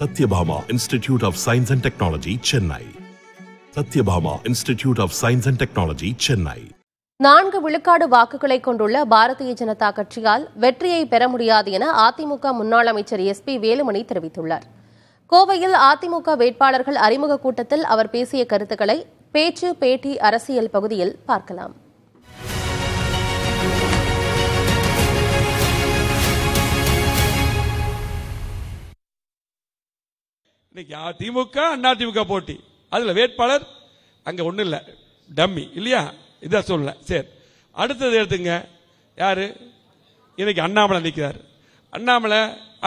Satyabhama institute of science and technology Chennai Sathyabama institute of science and technology Chennai நான்கு விழுக்காடு வாக்குகளை கொண்டுள்ள பாரதிய ஜனதா கட்சியால் வெற்றியை பெற முடியாது என அதிமுக முன்னாள் அமைச்சர் எஸ் பி வேலுமணி தெரிவித்துள்ளார் கோவையில் அதிமுக வேட்பாளர்கள் அறிமுக கூட்டத்தில் அவர் பேசிய கருத்துக்களை பேச்சு பேட்டி அரசியல் பகுதியில் பார்க்கலாம் இன்னைக்கு திமுக அண்ணா திமுக போட்டி அதில் வேட்பாளர் அங்கே ஒன்றும் இல்லை டம்மி இல்லையா இதான் சொல்லல சரி அடுத்தது எடுத்துங்க யார் இன்னைக்கு அண்ணாமலை நிற்கிறார் அண்ணாமலை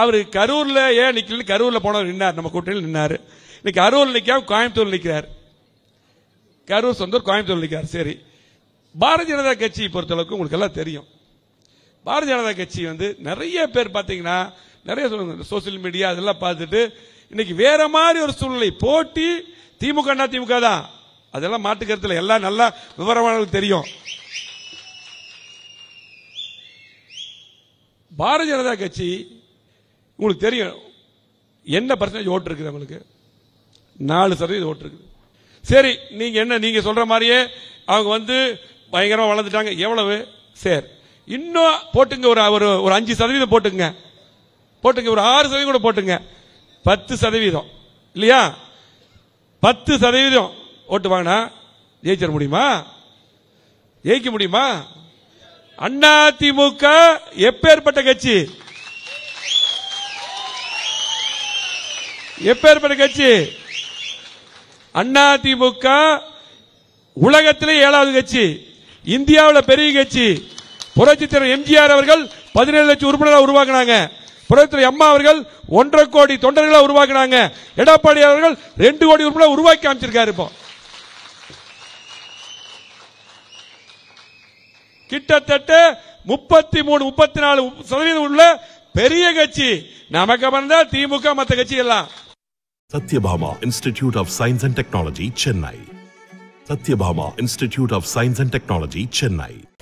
அவர் கரூரில் ஏன் நிக்கல கரூரில் போனவர் நின்னார் நம்ம கூட்டணியில் நின்னாரு இன்னைக்கு கரூரில் நிற்காம கோயம்புத்தூர் நிற்கிறார் கரூர் சொந்தூர் கோயம்புத்தூர் நிற்கிறார் சரி பாரதிய ஜனதா கட்சி பொறுத்தளவுக்கு உங்களுக்கு எல்லாம் தெரியும் பாரதிய ஜனதா கட்சி வந்து நிறைய பேர் பாத்தீங்கன்னா நிறைய சோசியல் மீடியா அதெல்லாம் பார்த்துட்டு இன்னைக்கு வேற மாதிரி ஒரு சூழ்நிலை போட்டி திமுக திமுக தான் அதெல்லாம் மாட்டுக்கருத்துல எல்லாம் நல்லா விவரமான தெரியும் பாரதிய ஜனதா கட்சி உங்களுக்கு தெரியும் என்ன பர்சன்டேஜ் ஓட்டு இருக்குது அவங்களுக்கு நாலு சதவீதம் ஓட்டு இருக்குது சரி நீங்க என்ன நீங்க சொல்ற மாதிரியே அவங்க வந்து பயங்கரமா வளர்ந்துட்டாங்க எவ்வளவு சரி இன்னும் போட்டுங்க ஒரு ஒரு அஞ்சு சதவீதம் போட்டுங்க போட்டுங்க ஒரு ஆறு சதவீதம் கூட போட்டுங்க பத்து சதவீதம் இல்லையா பத்து சதவீதம் ஓட்டு வாங்கினா ஜெயிச்சிட முடியுமா ஜெயிக்க முடியுமா அண்ணா திமுக எப்பேற்பட்ட கட்சி எப்பேற்பட்ட கட்சி அண்ணா திமுக உலகத்திலே ஏழாவது கட்சி இந்தியாவில் பெரிய கட்சி புரட்சித்திரன் எம்ஜிஆர் அவர்கள் பதினேழு லட்சம் உறுப்பினராக உருவாக்குனாங்க புரட்சி அம்மா அவர்கள் ஒன்றரை கோடி தொண்டர்களை உருவாக்கினாங்க எடப்பாடி அவர்கள் ரெண்டு கோடி உறுப்பினர் உருவாக்கி காமிச்சிருக்காரு இப்போ கிட்டத்தட்ட முப்பத்தி மூணு முப்பத்தி நாலு சதவீதம் உள்ள பெரிய கட்சி நமக்கு வந்தா திமுக மற்ற கட்சி எல்லாம் Sathyabama institute of science and technology Chennai Sathyabama institute of science and technology Chennai